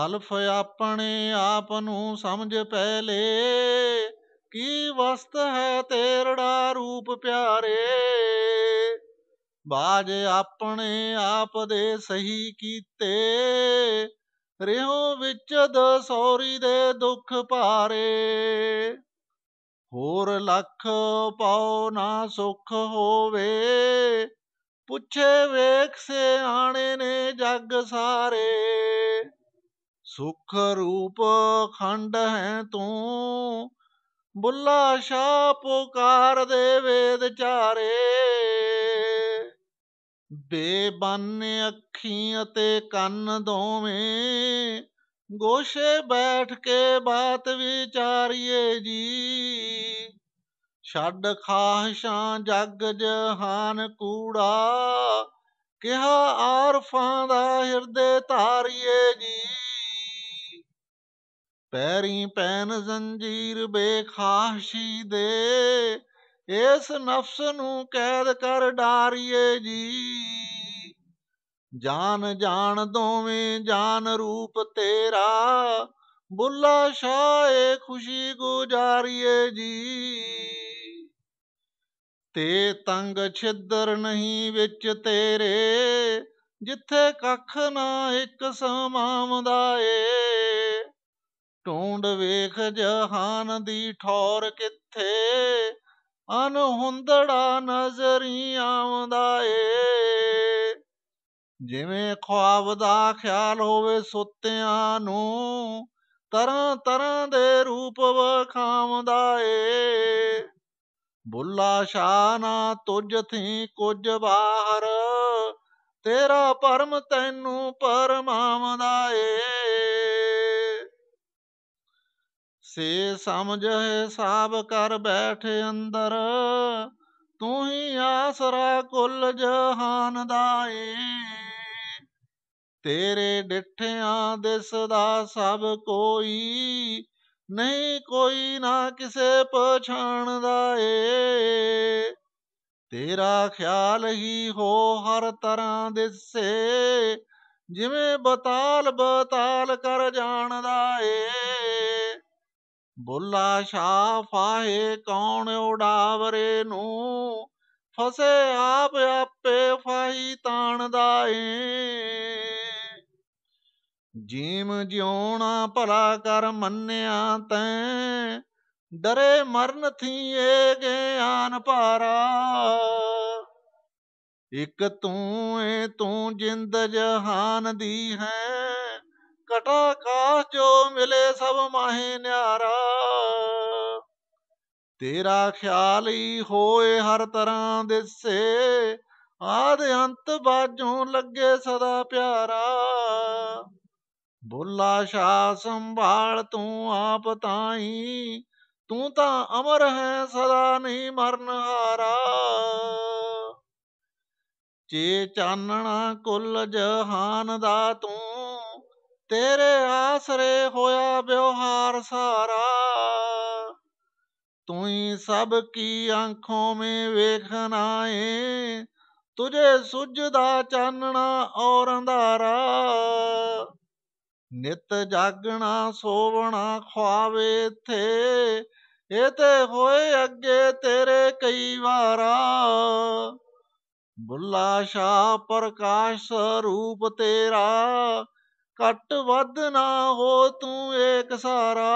ਅਲਫ ਆਪਣੇ ਆਪ ਨੂੰ ਸਮਝ ਪਹਿਲੇ ਕੀ ਵਸਤ ਹੈ ਤੇਰੜਾ ਰੂਪ ਪਿਆਰੇ ਬਾਜ ਆਪਣੇ ਆਪ ਦੇ ਸਹੀ ਕੀਤੇ ਰਿਹੋ ਵਿੱਚ ਦਸੌਰੀ ਦੇ ਦੁੱਖ ਭਾਰੇ ਹੋਰ ਲੱਖ ਪਾਉ ਨਾ ਸੁਖ ਹੋਵੇ ਪੁੱਛੇ ਵੇਖ ਸਿਆਣੇ ਨੇ ਜੱਗ ਸਾਰੇ ਸੁਖ ਰੂਪ ਖੰਡ ਹੈ ਤੂੰ ਬੁੱਲਾ ਸ਼ਾ ਪੁਕਾਰ ਦੇ ਵੇਦ ਚਾਰੇ ਬੇਬੰਨ ਅੱਖੀਆਂ ਅਤੇ ਕੰਨ ਦੋਵੇਂ ਗੋਸ਼ੇ ਬੈਠ ਕੇ ਬਾਤ ਵਿਚਾਰੀਏ ਜੀ ਛੱਡ ਖਾਹਸ਼ਾਂ ਜੱਗ ਜਹਾਨ ਕੂੜਾ ਕਿਹਾ ਆਰਫਾਂ ਦਾ ਹਿਰਦੇ ਧਾਰੀਏ ਜੀ ਪੈਰੀ ਪੈਨ ਜ਼ੰਜੀਰ ਬੇਖਾਸ਼ੀ ਦੇ ਇਸ ਨਫਸ ਨੂੰ ਕੈਦ ਕਰ ਡਾਰੀਏ ਜੀ ਜਾਨ ਜਾਣ ਦੋਵੇਂ ਜਾਨ ਰੂਪ ਤੇਰਾ ਬੁੱਲਾ ਸ਼ਾਏ ਖੁਸ਼ੀ ਗੁਜਾਰੀਏ ਜੀ ਤੇ ਤੰਗ ਛਿੱਦਰ ਨਹੀਂ ਵਿੱਚ ਤੇਰੇ ਜਿੱਥੇ ਕੱਖ ਨਾ ਇੱਕ ਸਮਾਵਦਾ ਏ ਢੂੰਡ ਵੇਖ ਜਹਾਨ ਦੀ ਠੌਰ ਕਿੱਥੇ ਅਨਹੁੰਦੜਾ ਨਜ਼ਰੀ ਆਉਂਦਾ ਏ ਜਿਵੇਂ ਖੁਆਬ ਦਾ ਖਿਆਲ ਹੋਵੇ ਸੁੱਤਿਆਂ ਨੂੰ ਤਰ੍ਹਾਂ ਤਰ੍ਹਾਂ ਦੇ ਰੂਪ ਵਖਾਉਂਦਾ ਏ ਬੁੱਲਾ ਸ਼ਾਨਾ ਤੁਝ ਥੀ ਕੁਝ ਬਾਹਰ ਤੇਰਾ ਪਰਮ ਤੈਨੂੰ ਪਰਮਾਵਦਾ ਏ ਸੇ ਸਮਝੇ ਸਾਬ ਕਰ ਬੈਠ ਅੰਦਰ ਤੂੰ ਹੀ ਆਸਰਾ ਕੁੱਲ ਜਹਾਨ ਦਾ ਏ ਤੇਰੇ ਡਿਠਿਆਂ ਦਿਸਦਾ ਸਭ ਕੋਈ ਨਹੀਂ ਕੋਈ ਨਾ ਕਿਸੇ ਪਛਾਣਦਾ ਏ ਤੇਰਾ ਖਿਆਲ ਹੀ ਹੋ ਹਰ ਤਰ੍ਹਾਂ ਦਿਸੇ ਜਿਵੇਂ ਬਤਾਲ ਬਤਾਲ ਕਰ ਜਾਣਦਾ ਏ ਬੁੱਲਾ ਸ਼ਾ ਫਾਹੇ ਕੌਣ ਉਡਾਵਰੇ ਨੂੰ ਫਸੇ ਆਪ ਆਪੇ ਫਾਹੀ ਤਾਣਦਾ ਏ ਜੀਮ ਜਿਉਣਾ ਭਲਾ ਕਰ ਮੰਨਿਆ ਤੈਂ ਡਰੇ ਮਰਨ ਥੀਏ ਗਿਆਨ ਪਾਰਾ ਇਕ ਤੂੰ ਏ ਤੂੰ ਜਿੰਦ ਜਹਾਨ ਦੀ ਹੈ ਕਟਾ ਕਾਸ ਜੋ ਮਿਲੇ ਸਭ ਮਾਹੇ ਨਿਆਰਾ ਤੇਰਾ ਖਿਆਲ ਹੀ ਹੋਏ ਹਰ ਤਰ੍ਹਾਂ ਦਿਸੇ ਆਦ ਅੰਤ ਬਾਝੋਂ ਲੱਗੇ ਸਦਾ ਪਿਆਰਾ ਬੋਲਾ ਸ਼ਾ ਸੰਭਾਲ ਤੂੰ ਆਪ ਤਾਈ ਤੂੰ ਤਾਂ ਅਮਰ ਹੈ ਸਦਾ ਨਹੀਂ ਮਰਨ ਹਾਰਾ ਜੇ ਚਾਨਣਾ ਕੁੱਲ ਜਹਾਨ ਦਾ ਤੂੰ ਤੇਰੇ ਆਸਰੇ ਹੋਇਆ ਵਿਵਹਾਰ ਸਾਰਾ ਤੂੰ ਹੀ ਸਭ ਕੀ ਅੱਖੋਂ ਮੇ ਵੇਖਣਾ ਏ ਤੁਝੇ ਸੁਝਦਾ ਚਾਨਣਾ ਔਰ ਅੰਧਾਰਾ ਨਿਤ ਜਾਗਣਾ ਸੋਵਣਾ ਖਵਾਵੇ ਥੇ ਇਹ ਤੇ ਹੋਏ ਅੱਗੇ ਤੇਰੇ ਕਈ ਵਾਰਾ ਬੁੱਲਾ ਸ਼ਾ ਪ੍ਰਕਾਸ਼ ਸਰੂਪ ਤੇਰਾ ਘਟ ਵੱਧ ਨਾ ਹੋ ਤੂੰ ਏਕ ਸਾਰਾ